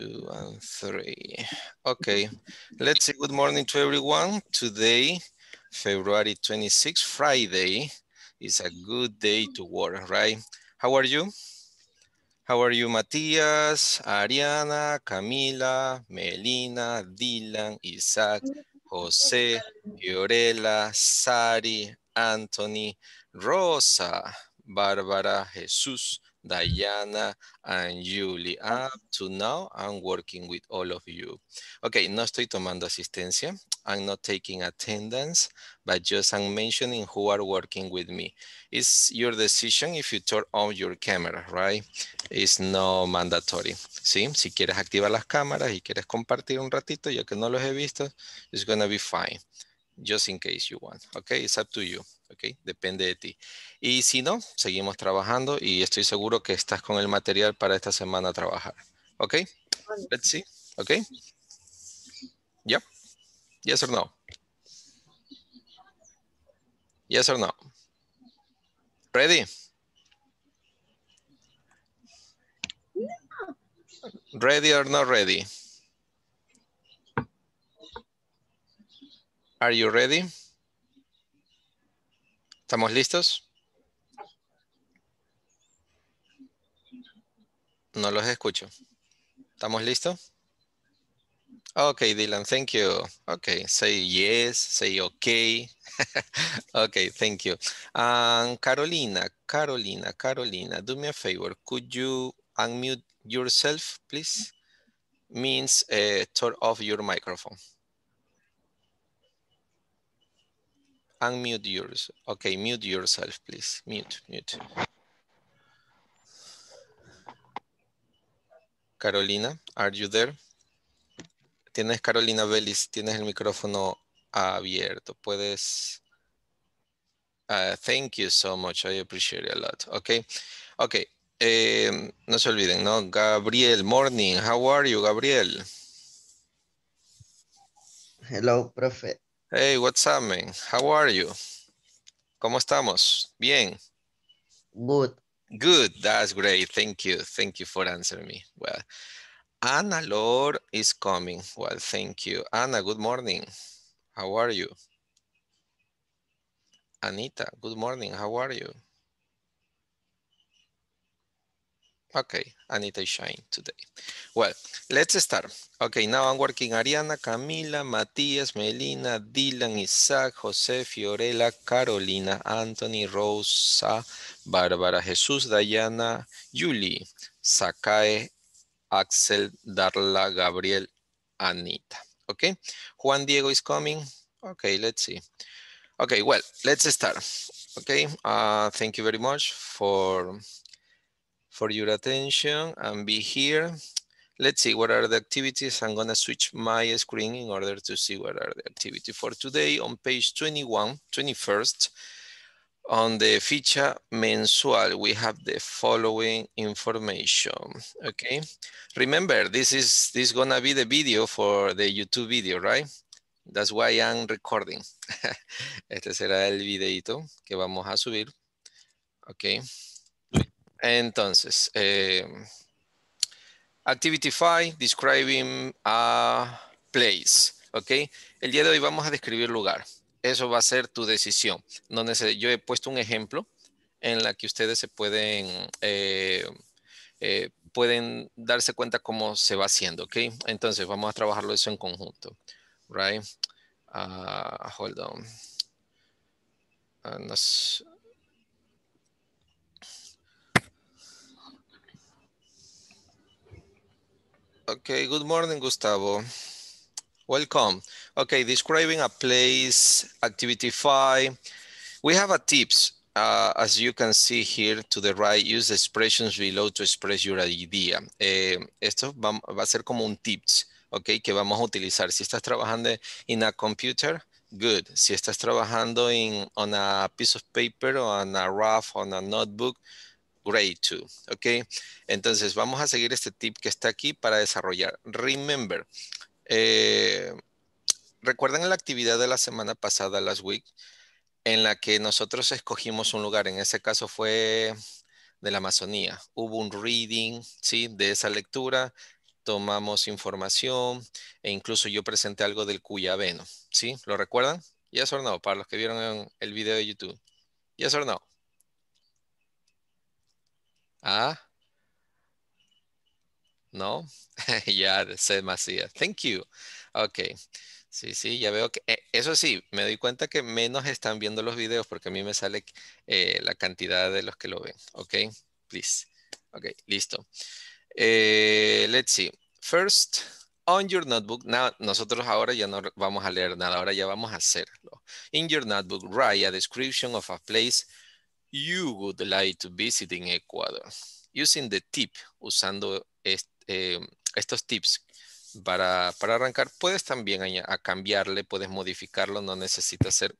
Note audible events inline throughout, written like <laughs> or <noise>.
two and three. Okay, let's say good morning to everyone. Today, February 26, Friday, is a good day to work, right? How are you? How are you, Matias, Ariana, Camila, Melina, Dylan, Isaac, Jose, Fiorella, Sari, Anthony, Rosa, Bárbara, Jesús, Diana, and Julie. Up to now, I'm working with all of you. Okay, no estoy tomando asistencia. I'm not taking attendance, but just I'm mentioning who are working with me. It's your decision if you turn on your camera, right? It's no mandatory. ¿sí? Si quieres activar las cámaras y quieres compartir un ratito, ya que no los he visto, it's gonna be fine, just in case you want. Okay, it's up to you. ¿ok? Depende de ti. Y si no, seguimos trabajando y estoy seguro que estás con el material para esta semana trabajar. ¿Ok? Let's see. ¿Ok? ¿Ya? Yes or no? Yes or no? Ready? Ready or not ready? Are you ready? ¿Estamos listos? No los escucho. ¿Estamos listos? Okay, Dylan, thank you. Okay, say yes, say okay. <laughs> okay, thank you. Um, Carolina, Carolina, Carolina, do me a favor. Could you unmute yourself, please? Means uh, turn off your microphone. unmute yours. Okay, mute yourself, please. Mute, mute. Carolina, are you there? Tienes Carolina Vélez, tienes el micrófono abierto. Puedes. Uh, thank you so much. I appreciate it a lot. Okay. Okay. Em, no se olviden, ¿no? Gabriel, morning. How are you, Gabriel? Hello, profe. Hey, what's up, man? How are you? ¿Cómo estamos? Bien. Good. Good. That's great. Thank you. Thank you for answering me. Well, Anna Lord is coming. Well, thank you. Anna, good morning. How are you? Anita, good morning. How are you? Okay, Anita is shine today. Well, let's start. Okay, now I'm working Ariana, Camila, Matías, Melina, Dylan, Isaac, José, Fiorella, Carolina, Anthony, Rosa, Bárbara, Jesús, Dayana, Julie, Sakae, Axel, Darla, Gabriel, Anita. Okay, Juan Diego is coming. Okay, let's see. Okay, well, let's start. Okay, uh, thank you very much for for your attention and be here. Let's see what are the activities. I'm gonna switch my screen in order to see what are the activity for today on page 21, 21st. On the ficha mensual, we have the following information, okay? Remember, this is this gonna be the video for the YouTube video, right? That's why I'm recording. <laughs> este será el videito que vamos a subir, okay? Entonces, eh, Activity 5, describing a place. ¿Ok? El día de hoy vamos a describir lugar. Eso va a ser tu decisión. No Yo he puesto un ejemplo en la que ustedes se pueden, eh, eh, pueden darse cuenta cómo se va haciendo. ¿Ok? Entonces, vamos a trabajarlo eso en conjunto. Right? Ah, hold on. Ah, Okay, good morning, Gustavo. Welcome. Okay, describing a place, activity five. We have a tips. Uh, as you can see here to the right, use expressions below to express your idea. Eh, esto va, va, a ser como un tips, ok, que vamos a utilizar. Si estás trabajando en a computer, good. Si estás trabajando en on a piece of paper, on a rough, on a notebook, grade 2, ¿ok? Entonces vamos a seguir este tip que está aquí para desarrollar. Remember, eh, ¿recuerdan la actividad de la semana pasada, last week, en la que nosotros escogimos un lugar, en ese caso fue de la Amazonía. Hubo un reading, ¿sí? De esa lectura, tomamos información e incluso yo presenté algo del cuyaveno. ¿sí? ¿Lo recuerdan? Yes or no, para los que vieron el video de YouTube. Yes or no. Ah, no, <laughs> ya said Macías. Thank you. Ok. Sí, sí, ya veo que, eh, eso sí, me doy cuenta que menos están viendo los videos porque a mí me sale eh, la cantidad de los que lo ven. Ok, please. Ok, listo. Eh, let's see. First, on your notebook, now, nosotros ahora ya no vamos a leer nada, ahora ya vamos a hacerlo. In your notebook, write a description of a place you would like to visit in Ecuador. Using the tip, usando eh, estos tips para, para, arrancar, puedes también a, cambiarle, puedes modificarlo, no necesita ser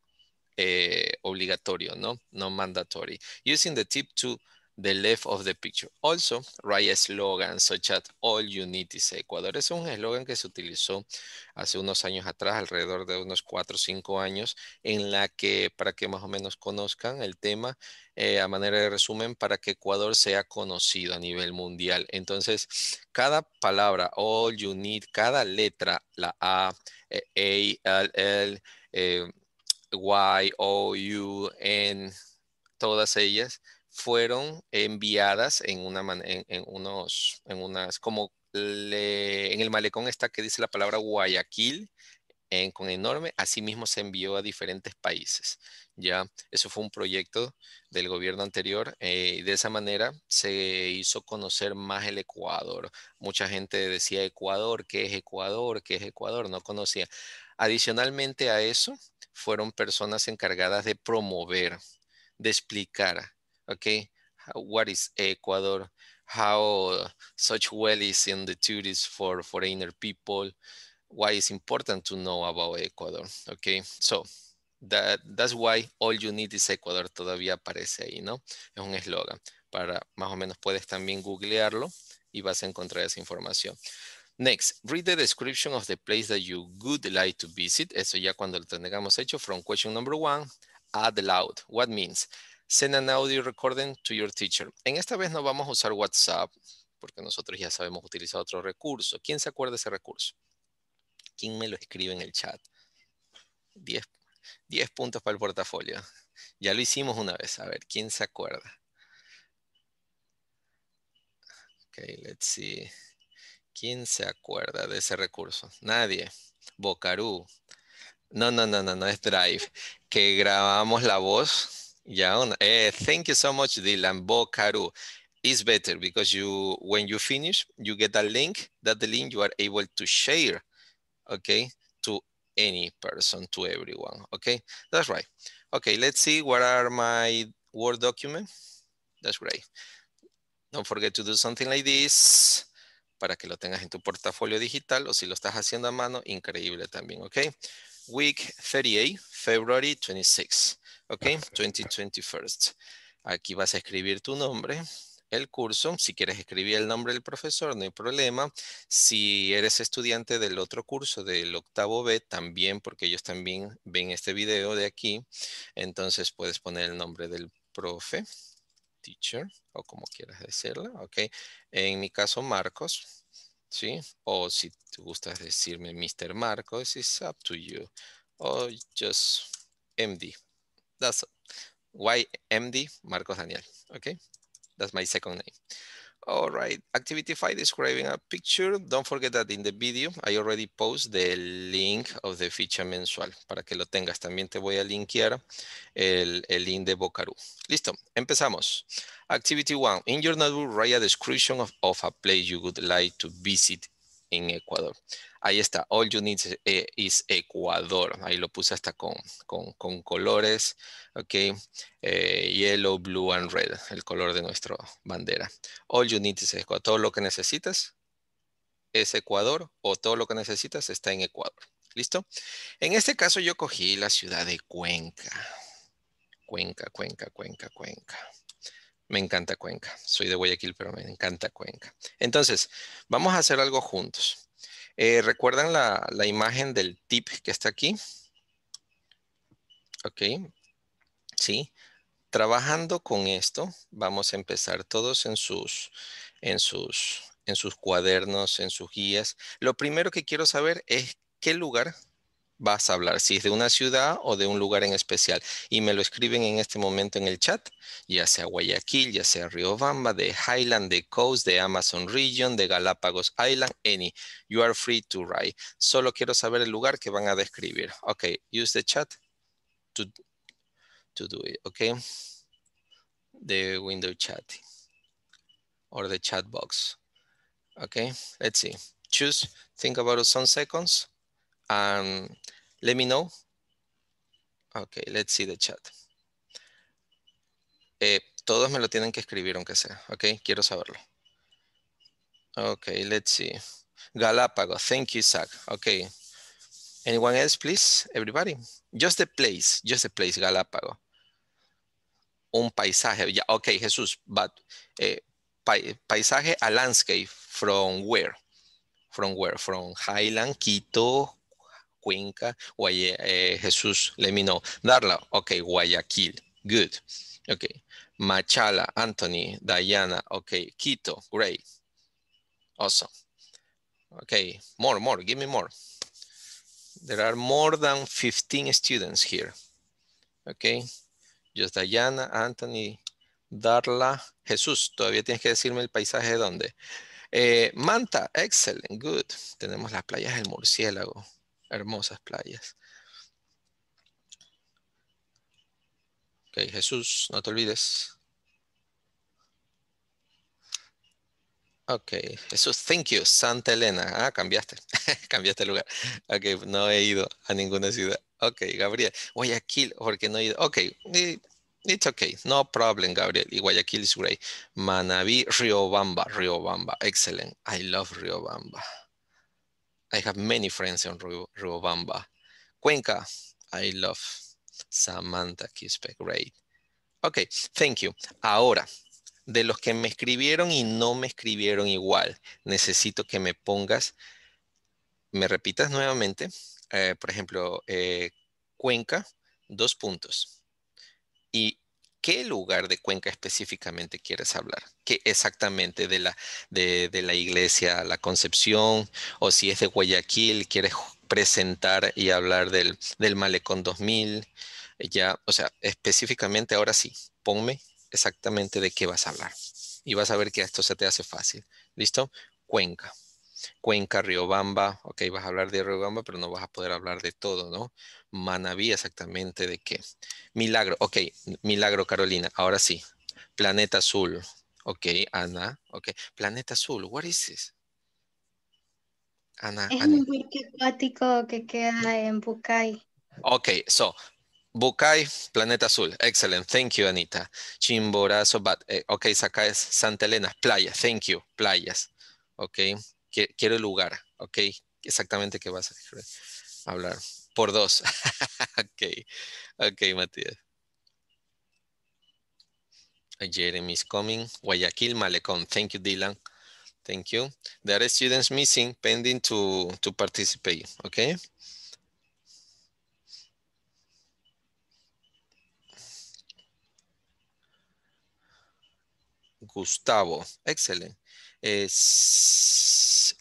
eh, obligatorio, ¿no? No mandatory. Using the tip to the left of the picture. Also, write slogan such as all you need is Ecuador. Es un eslogan que se utilizó hace unos años atrás, alrededor de unos cuatro o cinco años, en la que, para que más o menos conozcan el tema, eh, a manera de resumen, para que Ecuador sea conocido a nivel mundial. Entonces, cada palabra, all you need, cada letra, la A, eh, A, L, L, eh, Y, O, U, N, todas ellas, fueron enviadas en, una, en, unos, en unas, como en el malecón está que dice la palabra Guayaquil, en, con enorme, asimismo se envió a diferentes países. Ya, eso fue un proyecto del gobierno anterior eh, y de esa manera se hizo conocer más el Ecuador. Mucha gente decía Ecuador, ¿qué es Ecuador? ¿Qué es Ecuador? No conocía. Adicionalmente a eso, fueron personas encargadas de promover, de explicar, okay what is ecuador how such well is in the tourists for foreigner people why is important to know about ecuador okay so that, that's why all you need is ecuador todavía aparece ahí no es un eslogan para más o menos puedes también googlearlo y vas a encontrar esa información Next, read the description of the place that you would like to visit. Eso ya cuando lo tengamos hecho. From question number one, add loud. What means? Send an audio recording to your teacher. En esta vez no vamos a usar WhatsApp porque nosotros ya sabemos utilizar otro recurso. ¿Quién se acuerda de ese recurso? ¿Quién me lo escribe en el chat? 10, puntos para el portafolio. Ya lo hicimos una vez. A ver, ¿quién se acuerda? Ok, let's see. ¿Quién se acuerda de ese recurso? Nadie. Bocarú. No, no, no, no, no es Drive. Que grabamos la voz Yeah, uh, thank you so much, Dylan Bokaru. It's better because you, when you finish, you get a link. That the link you are able to share, okay, to any person, to everyone. Okay, that's right. Okay, let's see what are my Word document. That's great. Don't forget to do something like this para que lo tengas en tu portafolio digital o si lo estás haciendo a mano, increíble también, Okay. Week 38, February 26. Ok, 2021. Aquí vas a escribir tu nombre, el curso. Si quieres escribir el nombre del profesor, no hay problema. Si eres estudiante del otro curso, del octavo B, también, porque ellos también ven este video de aquí, entonces puedes poner el nombre del profe, teacher, o como quieras decirlo, ok. En mi caso, Marcos, ¿sí? O si te gustas decirme Mr. Marcos, it's up to you. O just MD, That's YMD Marcos Daniel. Okay, that's my second name. All right, activity five describing a picture. Don't forget that in the video I already post the link of the ficha mensual para que lo tengas. También te voy a linkear el, link de Bocaru. Listo, empezamos. Activity one. In your notebook, write a description of, of a place you would like to visit en Ecuador. Ahí está, all you need is eh, Ecuador. Ahí lo puse hasta con, colores, ok, eh, yellow, blue and red, el color de nuestra bandera. All you need is Ecuador. Todo lo que necesitas es Ecuador o todo lo que necesitas está en Ecuador. ¿Listo? En este caso yo cogí la ciudad de Cuenca. Cuenca, Cuenca, Cuenca, Cuenca. Me encanta Cuenca. Soy de Guayaquil, pero me encanta Cuenca. Entonces, vamos a hacer algo juntos. Eh, ¿Recuerdan la, imagen del tip que está aquí? Ok. Sí. Trabajando con esto, vamos a empezar todos en sus, en sus, en sus cuadernos, en sus guías. Lo primero que quiero saber es qué lugar vas a hablar, si es de una ciudad o de un lugar en especial. Y me lo escriben en este momento en el chat, ya sea Guayaquil, ya sea Riobamba, de Highland, de Coast, de Amazon Region, de Galápagos Island, any. You are free to write. Solo quiero saber el lugar que van a describir. Ok, use the chat to, to do it, ok? The window chat or the chat box. Ok, let's see. Choose, think about it some seconds. Um, let me know. Okay, let's see the chat. Eh, todos me lo tienen que escribir, aunque sea. Ok, quiero saberlo. Ok, let's see. galápago. Thank you, Zach. Ok. Anyone else, please? Everybody. Just the place. Just the place, Galápago. Un paisaje. ok, Jesús. Eh, paisaje a landscape. From where? From where? From Highland, Quito, Cuenca, Guaya, let eh, Jesús Lemino, Darla, ok, Guayaquil, good, ok, Machala, Anthony, Diana, ok, Quito, great, awesome, ok, more, more, give me more. There are more than 15 students here, ok, just Diana, Anthony, Darla, Jesús, todavía tienes que decirme el paisaje de dónde. Eh, Manta, excellent, good. Tenemos las playas del murciélago hermosas playas. Ok, Jesús, no te olvides. Ok, Jesús, thank you, Santa Elena. Ah, cambiaste, <laughs> cambiaste lugar. Ok, no he ido a ninguna ciudad. Ok, Gabriel, Guayaquil, porque no he ido. Ok, it's okay, no problem, Gabriel. Y Guayaquil is great. Manabí, Riobamba, Riobamba, excellent. I love Riobamba. I have many friends on Rubobamba. Cuenca, I love Samantha kispec great. Ok, thank you. Ahora, de los que me escribieron y no me escribieron igual, necesito que me pongas, me repitas nuevamente, eh, por ejemplo, eh, Cuenca, dos puntos. Y qué lugar de Cuenca específicamente quieres hablar, qué exactamente de la, de, la iglesia, la concepción, o si es de Guayaquil, quieres presentar y hablar del, del Malecón 2000, ya, o sea, específicamente ahora sí, ponme exactamente de qué vas a hablar y vas a ver que esto se te hace fácil. ¿Listo? Cuenca. Cuenca, Riobamba, ok, vas a hablar de Riobamba, pero no vas a poder hablar de todo, ¿no? Manaví, exactamente, ¿de qué? Milagro, ok, Milagro, Carolina, ahora sí. Planeta Azul, ok, Ana, ok. Planeta Azul, what is this? Ana, es un parque acuático que queda en Bucay. Ok, so, Bucay, Planeta Azul. Excelente, Thank you, Anita. Chimborazo, but, eh, ok, Saca es Santa Elena, playa. Thank you, playas. Ok, quiero el lugar, ¿ok? Exactamente qué vas a hablar. Por dos. <laughs> ok, ok, Matías. Jeremy is coming. Guayaquil, Malecón. Thank you, Dylan. Thank you. There are students missing pending to, participate, ok Gustavo, excellent. Eh,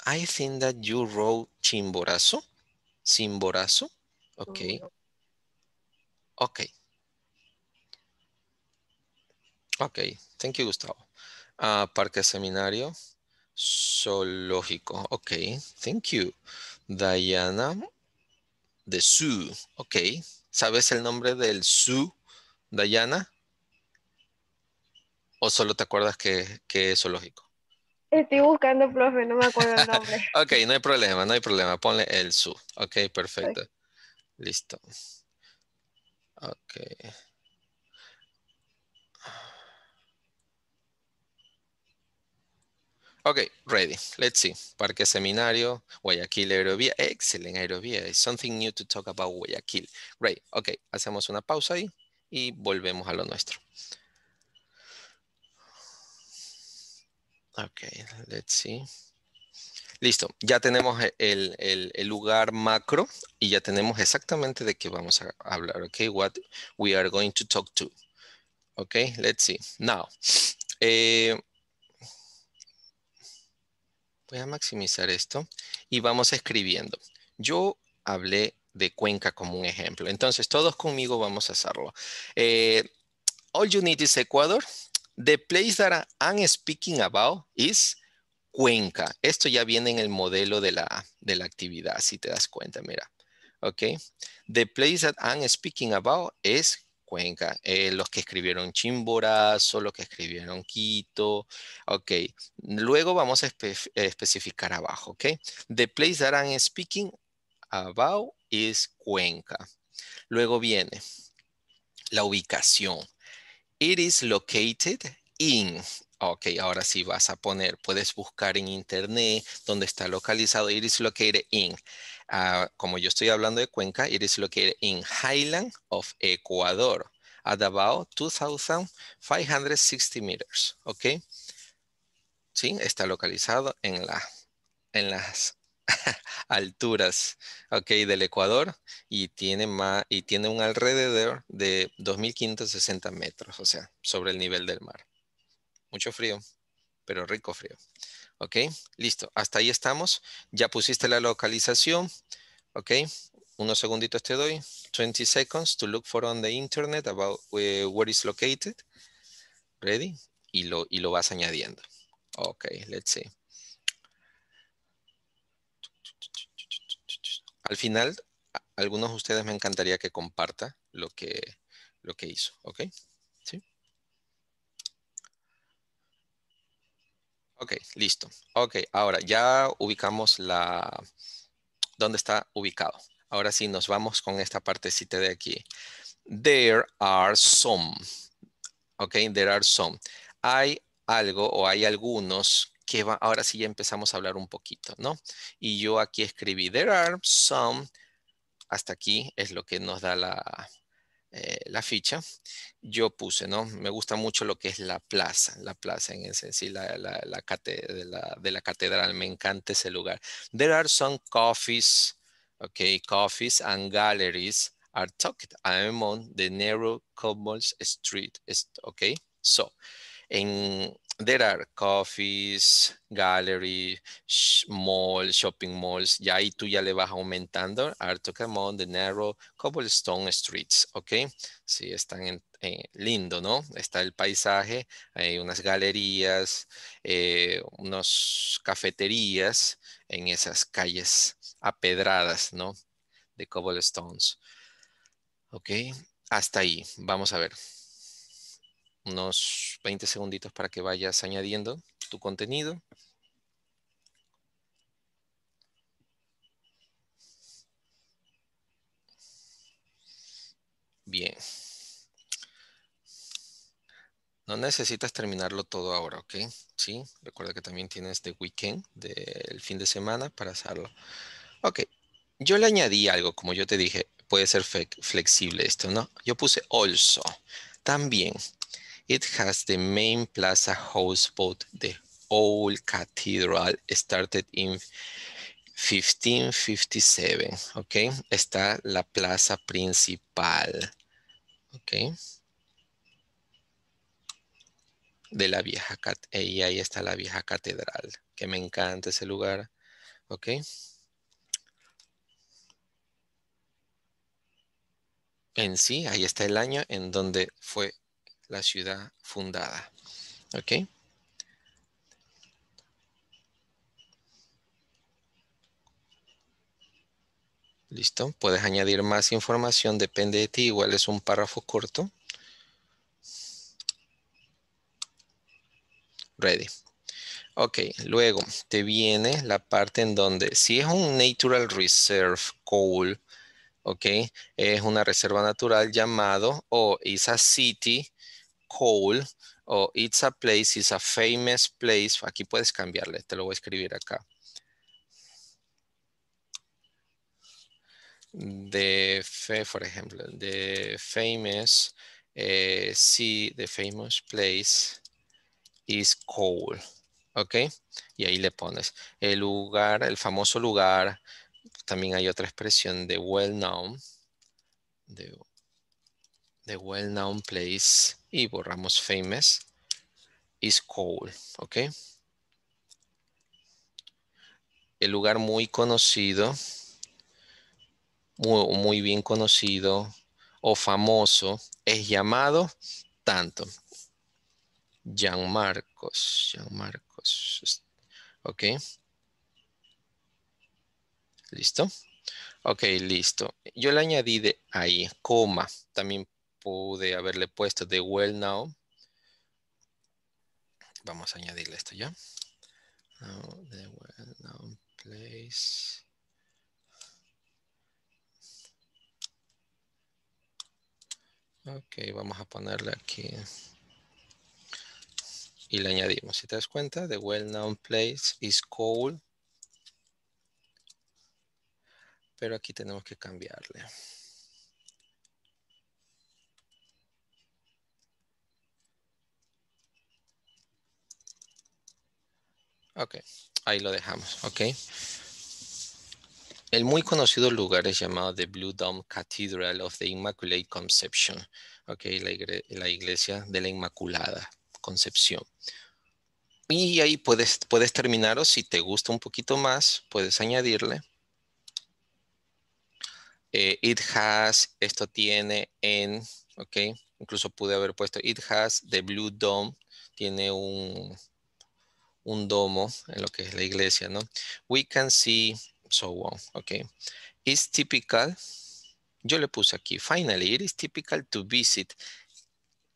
I think that you wrote Chimborazo. Chimborazo. Okay. Mm. Okay. Okay. Thank you, Gustavo. Ah, parque Seminario. Zoológico. Okay. Thank you. Diana. The zoo. Okay. ¿Sabes el nombre del zoo, Diana? ¿O solo te acuerdas que es zoológico? Estoy buscando, profe, no me acuerdo el nombre. <laughs> ok, no hay problema, no hay problema. Ponle el su. Ok, perfecto. Listo. Ok. Ok, ready. Let's see. Parque Seminario, Guayaquil Aerovía. Excellent, Aerovía. something new to talk about Guayaquil. Ok, hacemos una pausa ahí y volvemos a lo nuestro. Ok, let's see. Listo, ya tenemos e, el, lugar macro y ya tenemos exactamente de qué vamos a hablar, ok, what we are going to talk to. Ok, let's see. Now, eh, voy a maximizar esto y vamos escribiendo. Yo hablé de Cuenca como un ejemplo, entonces todos conmigo vamos a hacerlo. Eh, all you need is Ecuador, The place that I'm speaking about is Cuenca. Esto ya viene en el modelo de la, actividad, si te das cuenta, mira. Ok. The place that I'm speaking about is Cuenca. Eh, los que escribieron Chimborazo, los que escribieron Quito. Ok. Luego vamos a especificar abajo. Ok. The place that I'm speaking about is Cuenca. Luego viene la ubicación. It is located in. Ok, ahora sí vas a poner, puedes buscar en internet donde está localizado. It is located in. Ah, como yo estoy hablando de Cuenca, it is located in Highland of Ecuador at about 2,560 meters. Ok. Sí, está localizado en, la, en las <laughs> alturas okay, del Ecuador y tiene, más, y tiene un alrededor de 2.560 metros, o sea, sobre el nivel del mar. Mucho frío, pero rico frío. Ok, listo. Hasta ahí estamos. Ya pusiste la localización. Ok, unos segunditos te doy. 20 seconds to look for on the internet about eh, where is located. Ready? Y lo, y lo vas añadiendo. Ok, let's see. Al final, algunos de ustedes me encantaría que comparta lo que, lo que hizo, ¿ok? ¿Sí? Ok, listo. Ok, ahora ya ubicamos la... ¿Dónde está ubicado? Ahora sí, nos vamos con esta partecita de aquí. There are some. Ok, there are some. Hay algo o hay algunos ahora sí ya empezamos a hablar un poquito, ¿no? Y yo aquí escribí, there are some, hasta aquí es lo que nos da la, eh, ficha, yo puse, ¿no? Me gusta mucho lo que es la plaza, la plaza en ese, sí, la, de, la, catedral, me encanta ese lugar. There are some coffees, ok, coffees and galleries are tucked among the narrow cobbles street, ok, So, en, there are coffees, gallery, mall, shopping malls. Y ahí tú ya le vas aumentando. come on The Narrow, Cobblestone Streets, ¿ok? Sí, están en, eh, lindo, ¿no? Está el paisaje, hay unas galerías, eh, unas cafeterías en esas calles apedradas, ¿no? De cobblestones. ¿Ok? Hasta ahí. Vamos a ver unos 20 segunditos para que vayas añadiendo tu contenido. Bien. No necesitas terminarlo todo ahora, ¿ok? Sí, recuerda que también tienes de weekend, del fin de semana para hacerlo. Ok, yo le añadí algo, como yo te dije, puede ser flexible esto, ¿no? Yo puse also, también. It has the main plaza houseboat, the old cathedral started in 1557, ¿ok? Está la plaza principal, ¿ok? De la vieja, y ahí está la vieja catedral, que me encanta ese lugar, ¿ok? En sí, ahí está el año en donde fue la ciudad fundada. ¿Ok? Listo. Puedes añadir más información, depende de ti. Igual es un párrafo corto. Ready. Ok, luego te viene la parte en donde si es un Natural Reserve Coal, ok, es una reserva natural llamado o es is a city Cole o It's a Place, It's a Famous Place. Aquí puedes cambiarle, te lo voy a escribir acá. The, por ejemplo, The Famous, eh, see The Famous Place is Cole. ¿Ok? Y ahí le pones el lugar, el famoso lugar. También hay otra expresión de well known. the well known place y borramos famous is cool ¿ok? El lugar muy conocido, muy, muy bien conocido o famoso es llamado tanto. Jean Marcos, Jean Marcos, ¿ok? ¿Listo? Ok, listo. Yo le añadí de ahí, coma, también pude haberle puesto de well now. Vamos a añadirle esto ya. the well now place. Ok, vamos a ponerle aquí. Y le añadimos, si te das cuenta, the well-known place is cold. Pero aquí tenemos que cambiarle. Ok, ahí lo dejamos, ok. El muy conocido lugar es llamado The Blue Dome Cathedral of the Immaculate Conception, ok, la, iglesia de la Inmaculada Concepción. Y ahí puedes, puedes terminar o si te gusta un poquito más, puedes añadirle. Eh, it has, esto tiene en, ok, incluso pude haber puesto it has, The Blue Dome tiene un, un domo en lo que es la iglesia, ¿no? We can see so on, okay. It's typical, yo le puse aquí, finally, it is typical to visit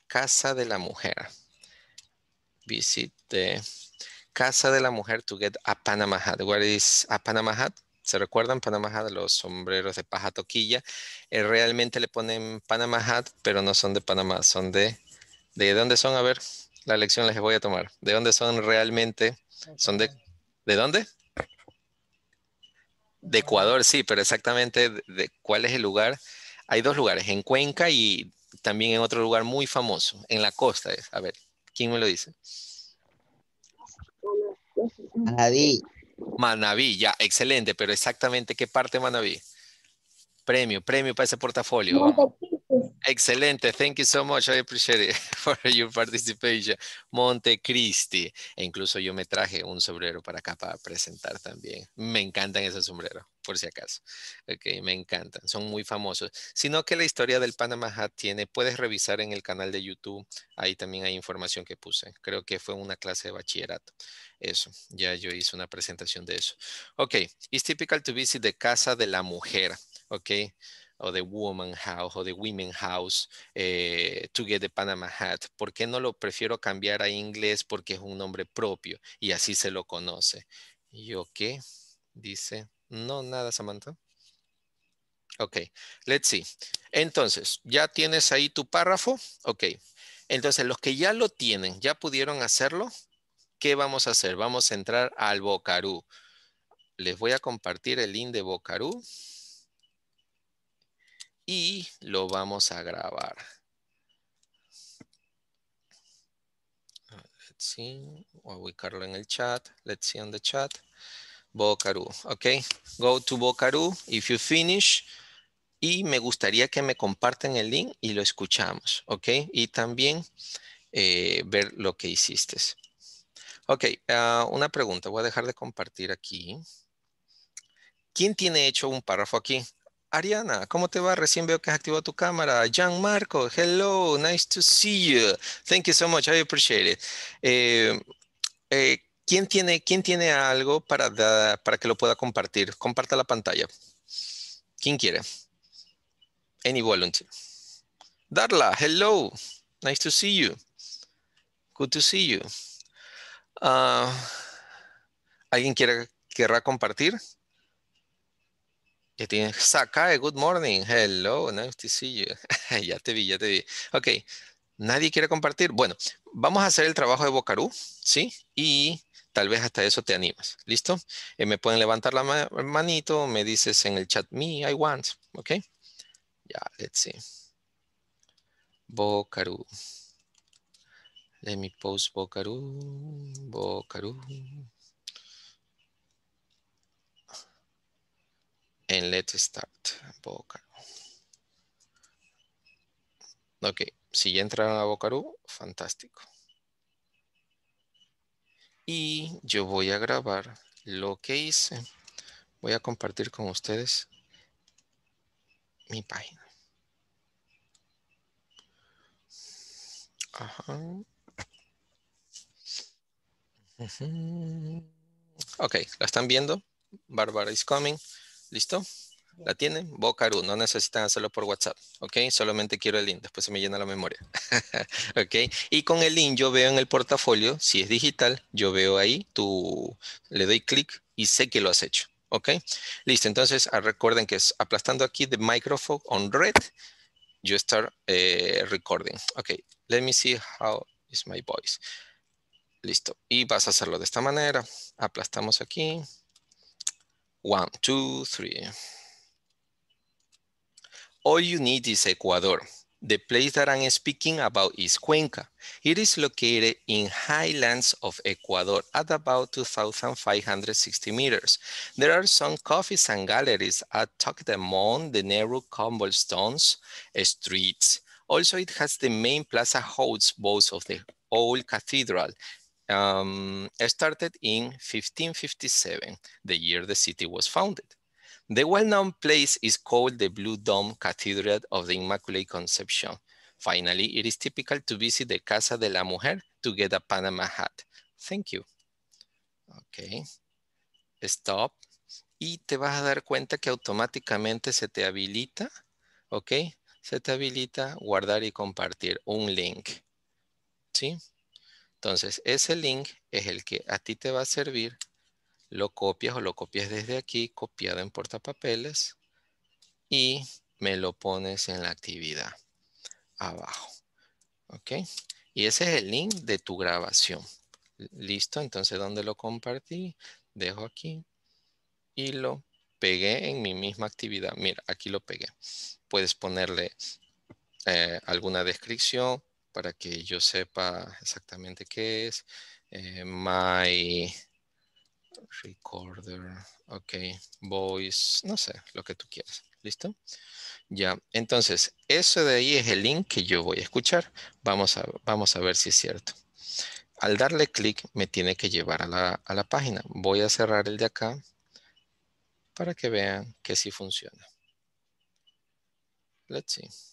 casa de la mujer. Visit the casa de la mujer to get a Panama hat. where is a Panama hat? ¿Se recuerdan Panama Hat? Los sombreros de paja toquilla. Eh, realmente le ponen Panama Hat, pero no son de Panamá, son de... ¿De dónde son? A ver, la lección les voy a tomar. ¿De dónde son realmente? ¿Son de, de dónde? De Ecuador, sí, pero exactamente de, cuál es el lugar. Hay dos lugares, en Cuenca y también en otro lugar muy famoso, en la costa. A ver, ¿quién me lo dice? Manaví. Manaví, ya, excelente, pero exactamente qué parte de Manabí. Premio, premio para ese portafolio. Excelente. Thank you so much. I appreciate it <laughs> for your participation. Montecristi. E incluso yo me traje un sombrero para acá para presentar también. Me encantan esos sombreros, por si acaso. Ok, me encantan. Son muy famosos. Sino que la historia del Panamá Hat tiene, puedes revisar en el canal de YouTube. Ahí también hay información que puse. Creo que fue una clase de bachillerato. Eso. Ya yo hice una presentación de eso. Ok. It's typical to visit the casa de la mujer. Ok. Ok o de Woman House o de Women House eh, to get the Panama Hat. ¿Por qué no lo prefiero cambiar a inglés? Porque es un nombre propio y así se lo conoce. ¿Y yo qué? Dice, no, nada, Samantha. Ok, let's see. Entonces, ¿ya tienes ahí tu párrafo? Ok. Entonces, los que ya lo tienen, ya pudieron hacerlo, ¿qué vamos a hacer? Vamos a entrar al Bocarú. Les voy a compartir el link de Bocarú y lo vamos a grabar. Let's see, voy a ubicarlo en el chat. Let's see on the chat. Bocaru, ok. Go to Bocaru if you finish. Y me gustaría que me comparten el link y lo escuchamos, ok. Y también eh, ver lo que hiciste. Ok, ah, una pregunta. Voy a dejar de compartir aquí. ¿Quién tiene hecho un párrafo aquí? Ariana, ¿cómo te va? Recién veo que has activado tu cámara. jean Marco, hello, nice to see you. Thank you so much, I appreciate it. Eh, eh, ¿quién, tiene, ¿Quién tiene algo para, para que lo pueda compartir? Comparta la pantalla. ¿Quién quiere? Any volunteer. Darla, hello, nice to see you. Good to see you. Ah, ¿Alguien quiere, querrá compartir? Ya tienes. good morning. Hello, nice to see you. <laughs> ya te vi, ya te vi. Ok. ¿Nadie quiere compartir? Bueno, vamos a hacer el trabajo de Bocarú, ¿sí? Y tal vez hasta eso te animas. ¿Listo? Eh, me pueden levantar la manito, me dices en el chat, me, I want. ¿Ok? Ya, let's see. Bocarú. Let me post Bocarú. Bocarú. and let's start. Bocaro. Ok, si ya entraron a Bocarú, fantástico. Y yo voy a grabar lo que hice. Voy a compartir con ustedes mi página. Ajá. Ok, ¿la están viendo? Barbara is coming. ¿Listo? ¿La tienen? Bocaru, no necesitan hacerlo por WhatsApp, ¿ok? Solamente quiero el link, después se me llena la memoria, <laughs> ¿ok? Y con el link yo veo en el portafolio, si es digital, yo veo ahí, tú le doy clic y sé que lo has hecho, ¿ok? Listo, entonces ah, recuerden que es aplastando aquí the microphone on red, you start eh, recording. Ok, let me see how is my voice. Listo, y vas a hacerlo de esta manera, aplastamos aquí. One, two, three. All you need is Ecuador. The place that I'm speaking about is Cuenca. It is located in highlands of Ecuador at about 2,560 meters. There are some coffees and galleries tucked among the narrow cobblestones streets. Also, it has the main plaza holds both of the old cathedral um, started in 1557, the year the city was founded. The well-known place is called the Blue Dome Cathedral of the Immaculate Conception. Finally, it is typical to visit the Casa de la Mujer to get a Panama hat. Thank you. Okay, stop. Y te vas a dar cuenta que automáticamente se te habilita, ok, se te habilita guardar y compartir un link, ¿sí? sí Entonces, ese link es el que a ti te va a servir. Lo copias o lo copias desde aquí, copiado en portapapeles. Y me lo pones en la actividad abajo. ¿Ok? Y ese es el link de tu grabación. Listo, entonces, ¿dónde lo compartí? Dejo aquí y lo pegué en mi misma actividad. Mira, aquí lo pegué. Puedes ponerle eh, alguna descripción, para que yo sepa exactamente qué es. Eh, my recorder, ok, voice, no sé, lo que tú quieras. ¿Listo? Ya, entonces, eso de ahí es el link que yo voy a escuchar. Vamos a, vamos a ver si es cierto. Al darle clic, me tiene que llevar a la, a la página. Voy a cerrar el de acá para que vean que sí funciona. Let's see.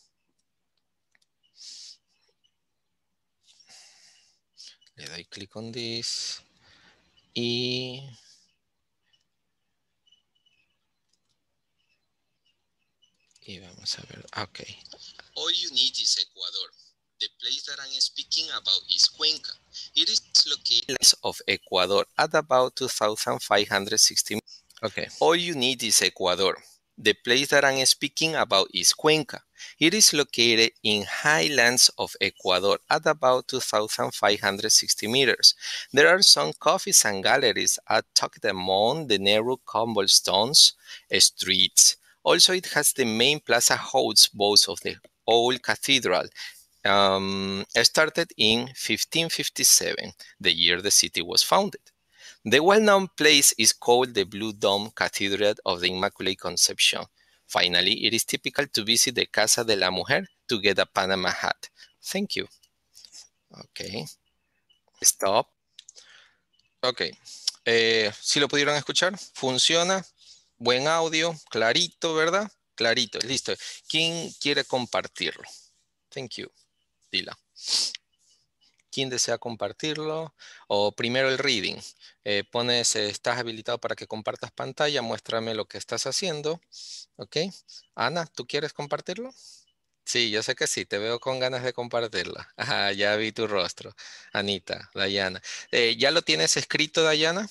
Le doy clic on this. Y y vamos a ver. Ah, ok. All you need is Ecuador. The place that I'm speaking about is Cuenca. It is located of Ecuador at about 2,560. Okay. All you need is Ecuador. The place that I'm speaking about is Cuenca. It is located in highlands of Ecuador at about 2,560 meters. There are some coffees and galleries tucked among the narrow cobblestones streets. Also, it has the main plaza hosts both of the old cathedral um, started in 1557, the year the city was founded. The well-known place is called the Blue Dome Cathedral of the Immaculate Conception. Finally, it is typical to visit the Casa de la Mujer to get a Panama hat. Thank you. Okay. Stop. Okay. Eh, si lo pudieron escuchar, funciona. Buen audio, clarito, ¿verdad? Clarito, listo. ¿Quién quiere compartirlo? Thank you. Dila quién desea compartirlo, o primero el reading. Eh, pones, eh, estás habilitado para que compartas pantalla, muéstrame lo que estás haciendo. ¿Ok? Ana, ¿tú quieres compartirlo? Sí, yo sé que sí, te veo con ganas de compartirla. <laughs> ya vi tu rostro. Anita, Dayana. Eh, ¿Ya lo tienes escrito, Dayana?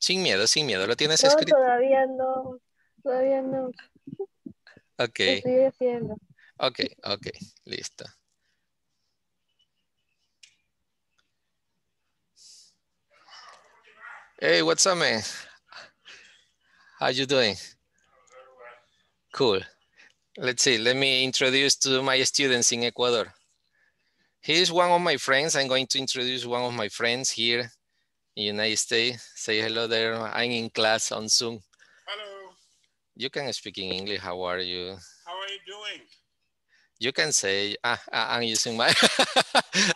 Sin miedo, sin miedo, ¿lo tienes escrito? Todavía no, todavía no. Ok. Estoy haciendo. Ok, ok, listo. Hey, what's up, man? How you doing? Cool. Let's see, let me introduce to my students in Ecuador. Here's one of my friends. I'm going to introduce one of my friends here in the United States. Say hello there. I'm in class on Zoom. Hello. You can speak in English. How are you? How are you doing? You can say, ah, ah I'm using my, <laughs>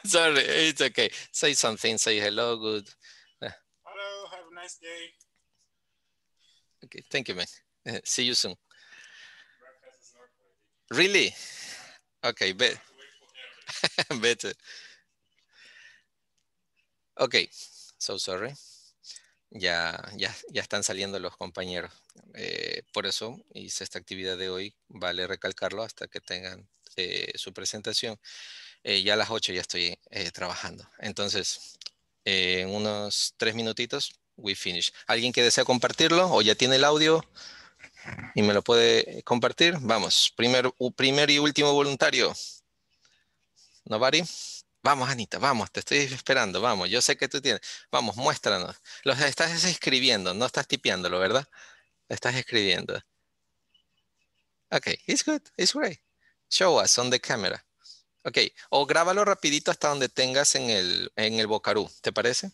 sorry, it's okay. Say something, say hello, good. nice Okay, thank you, man. Eh, see you soon. Really? Okay, bet. <laughs> better. Okay, so sorry. Ya, ya, ya están saliendo los compañeros. Eh, por eso hice esta actividad de hoy. Vale recalcarlo hasta que tengan eh, su presentación. ya a las 8 ya estoy trabajando. Entonces, en unos tres minutitos we finish. ¿Alguien que desea compartirlo o ya tiene el audio y me lo puede compartir? Vamos, primer, y último voluntario. ¿Nobody? Vamos, Anita, vamos, te estoy esperando, vamos, yo sé que tú tienes. Vamos, muéstranos. Los estás escribiendo, no estás tipeándolo, ¿verdad? Estás escribiendo. Ok, it's good, it's great. Show us on the camera. Ok, o grábalo rapidito hasta donde tengas en el, en el bocarú, ¿te parece?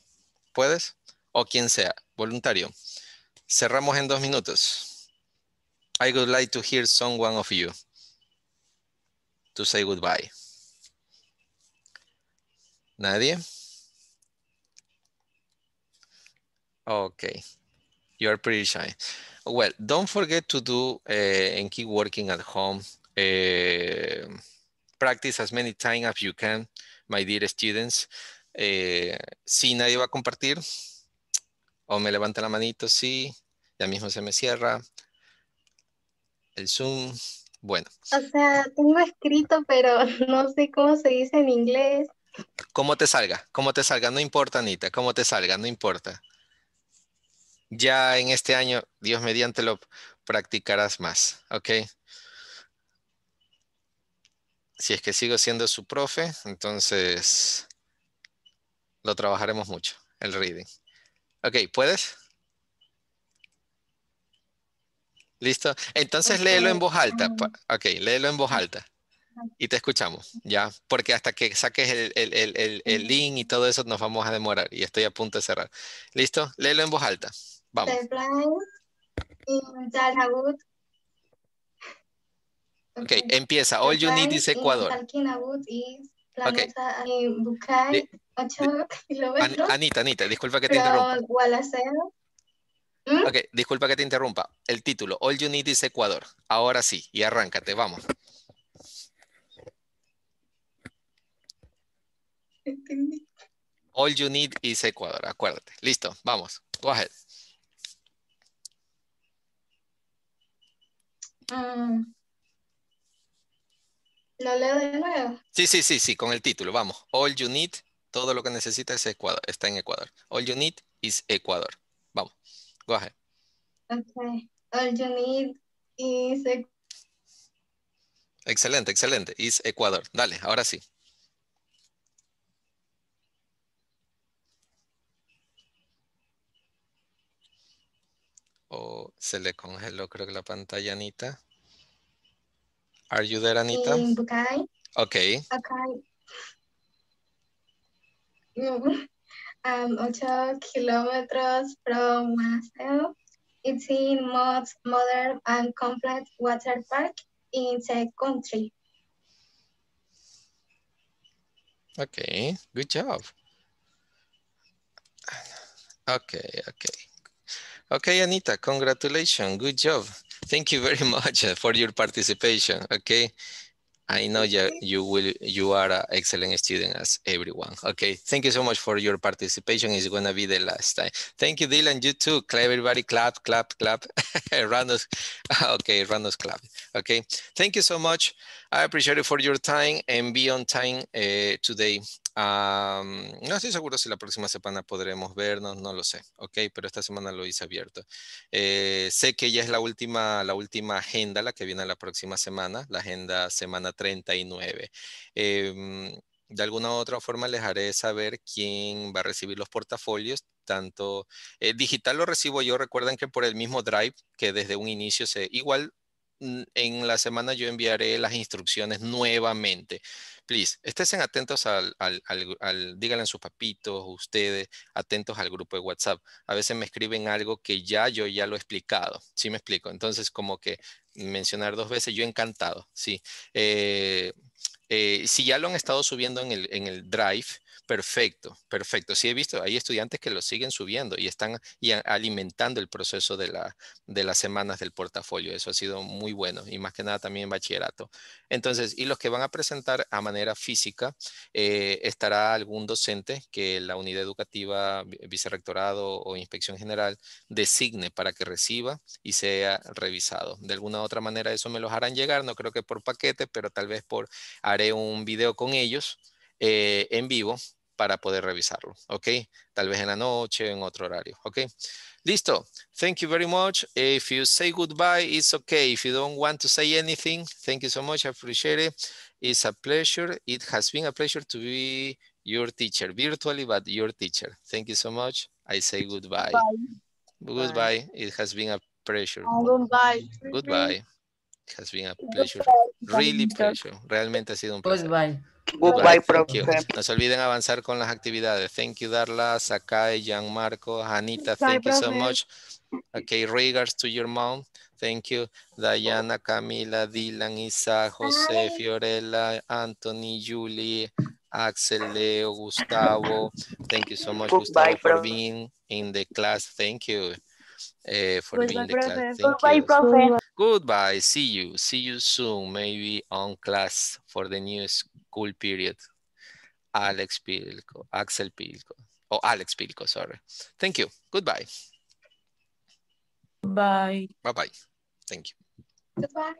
¿Puedes? o quien sea, voluntario. Cerramos en dos minutos. I would like to hear someone of you to say goodbye. ¿Nadie? Okay. You are pretty shy. Well, don't forget to do eh, and keep working at home. Eh, practice as many times as you can, my dear students. Eh, si nadie va a compartir, o me levanta la manito, sí, ya mismo se me cierra el Zoom. Bueno. O sea, tengo escrito, pero <laughs> no sé cómo se dice en inglés. Cómo te salga, cómo te salga, no importa, Anita, cómo te salga, no importa. Ya en este año, Dios mediante, lo practicarás más, ¿ok? Si es que sigo siendo su profe, entonces lo trabajaremos mucho, el reading. Ok, ¿puedes? ¿Listo? Entonces léelo en voz alta. Ok, léelo en voz alta. Y te escuchamos, ¿ya? Porque hasta que saques el, el, link y todo eso nos vamos a demorar. Y estoy a punto de cerrar. ¿Listo? Léelo en voz alta. Vamos. Ok, empieza. All you need is Ecuador. <laughs> Anita, Anita, disculpa que te interrumpa. ¿Mm? Ok, disculpa que te interrumpa. El título, All You Need is Ecuador. Ahora sí, y arráncate, vamos. <laughs> All You Need is Ecuador, acuérdate. Listo, vamos. Go ahead. Ah. ¿Lo leo de nuevo? Sí, sí, sí, sí, con el título, vamos. All you need, todo lo que necesita es Ecuador, está en Ecuador. All you need is Ecuador. Vamos, go ahead. Okay. All you need is Ecuador. Excelente, excelente. Is Ecuador. Dale, ahora sí. oh, se le congeló, creo que la pantalla, Anita. Are you there, Anita? In eh, Bukai. Okay. Okay. Mm. Um, 8 kilometers from myself. It's in most modern and complex water park in the country. Okay, good job. Okay, okay. Okay, Anita, congratulations. Good job. Thank you very <laughs> much uh, for your participation. Okay. I know you, you will you are an excellent student as everyone. Okay, thank you so much for your participation. It's gonna be the last time. Thank you, Dylan. You too. Clap, everybody. Clap, clap, clap. <laughs> Randos. <laughs> Okay, Randos clap. Okay, thank you so much. I appreciate it for your time and be on time uh, today. Ah, mm, no estoy seguro si la próxima semana podremos vernos, no lo sé, ok, pero esta semana lo hice abierto. Eh, sé que ya es la última, la última agenda, la que viene la próxima semana, la agenda semana 39. Em, de alguna u otra forma les haré saber quién va a recibir los portafolios, tanto eh, digital lo recibo yo, recuerden que por el mismo Drive, que desde un inicio se, igual mm, en la semana yo enviaré las instrucciones nuevamente please, estén atentos al, al, díganle a sus papitos, ustedes, atentos al grupo de WhatsApp. A veces me escriben algo que ya yo ya lo he explicado, ¿sí me explico? Entonces, como que mencionar dos veces, yo encantado, sí. Eh, eh, si ya lo han estado subiendo en el, en el Drive, Perfecto, perfecto. Sí he visto, hay estudiantes que lo siguen subiendo y están alimentando el proceso de, las semanas del portafolio. Eso ha sido muy bueno y más que nada también bachillerato. Entonces, y los que van a presentar a manera física, eh, estará algún docente que la unidad educativa, vicerrectorado o inspección general designe para que reciba y sea revisado. De alguna u otra manera eso me los harán llegar, no creo que por paquete, pero tal vez por haré un video con ellos. Eh, en vivo para poder revisarlo, ¿ok? Tal vez en la noche, en otro horario, ¿ok? Listo. Thank you very much. If you say goodbye, it's okay. If you don't want to say anything, thank you so much. I appreciate it. It's a pleasure. It has been a pleasure to be your teacher, virtually, but your teacher. Thank you so much. I say goodbye. Goodbye. It has been a pleasure. Ah, goodbye. Goodbye. It has been a pleasure. Really pleasure. Realmente ha sido un placer. Goodbye. Goodbye, No se olviden avanzar con las actividades. Thank you, Darla, Sakai, Marco, Anita. Thank you so much. Okay, regards to your mom. Thank you. Diana, Camila, Dylan, Isa, José, Fiorella, Anthony, Julie, Axel, Leo, Gustavo. Thank you so much, Gustavo, for being in the class. Thank you. Goodbye, Goodbye. See you. See you soon, maybe on class for the new school cool period. Alex Pilko, Axel Pilko, oh, Alex Pilko. sorry. Thank you. Goodbye. Bye. Bye-bye. Thank you. Goodbye.